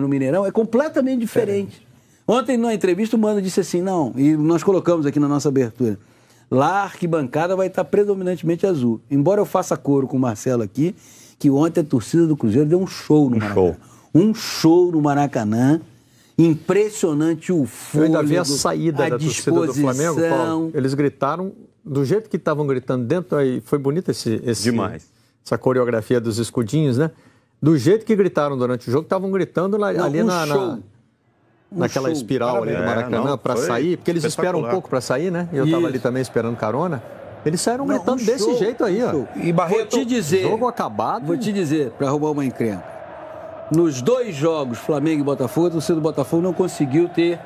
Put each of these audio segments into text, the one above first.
no Mineirão é completamente diferente. Ontem, na entrevista, o Mano disse assim: não, e nós colocamos aqui na nossa abertura. Lá a arquibancada vai estar predominantemente azul. Embora eu faça coro com o Marcelo aqui, que ontem a torcida do Cruzeiro deu um show no um Maracanã. Show. Um show no Maracanã. Impressionante o fôlego, Eu ainda vi a saída a da disposição. torcida do Flamengo, Paulo. Eles gritaram do jeito que estavam gritando dentro, aí foi bonito esse, esse Demais. essa coreografia dos escudinhos, né? Do jeito que gritaram durante o jogo, estavam gritando na, não, ali um na, na, naquela espiral Parabéns. ali do Maracanã é, para sair, porque eles esperam um pouco para sair, né? Eu estava ali também esperando carona. Eles saíram não, gritando um desse show, jeito aí, ó. E Barreto, vou te dizer, jogo acabado. Vou te dizer, para roubar uma encrenca. Nos dois jogos, Flamengo e Botafogo, o torcedor do Botafogo não conseguiu ter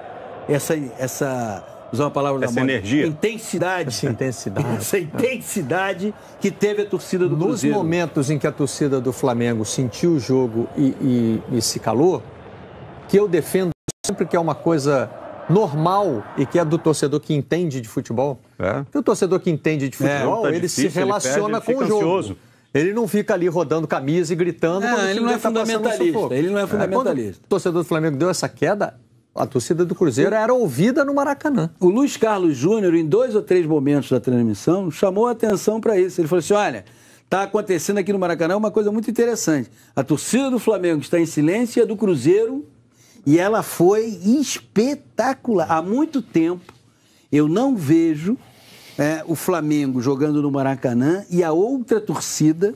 essa, essa usar uma palavra Essa da energia. intensidade. Essa intensidade. Essa intensidade que teve a torcida do Nos Cruzeiro. Nos momentos em que a torcida do Flamengo sentiu o jogo e, e, e se calou, que eu defendo sempre que é uma coisa normal e que é do torcedor que entende de futebol. É. Porque o torcedor que entende de é, futebol, é, tá ele difícil, se relaciona ele perde, ele com o jogo. Ansioso. Ele não fica ali rodando camisa e gritando. É, tá ele, não é, é fundamentalista, ele não é fundamentalista. É, o torcedor do Flamengo deu essa queda, a torcida do Cruzeiro era ouvida no Maracanã. O Luiz Carlos Júnior, em dois ou três momentos da transmissão, chamou a atenção para isso. Ele falou assim: olha, está acontecendo aqui no Maracanã uma coisa muito interessante. A torcida do Flamengo está em silêncio e a do Cruzeiro. E ela foi espetacular. Há muito tempo eu não vejo é, o Flamengo jogando no Maracanã e a outra torcida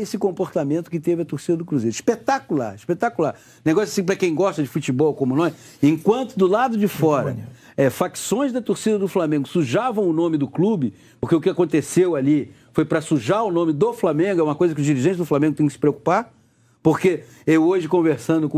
esse comportamento que teve a torcida do Cruzeiro. Espetacular, espetacular. Negócio assim para quem gosta de futebol como nós, enquanto do lado de fora. É, facções da torcida do Flamengo sujavam o nome do clube, porque o que aconteceu ali foi para sujar o nome do Flamengo, é uma coisa que os dirigentes do Flamengo têm que se preocupar, porque eu hoje conversando com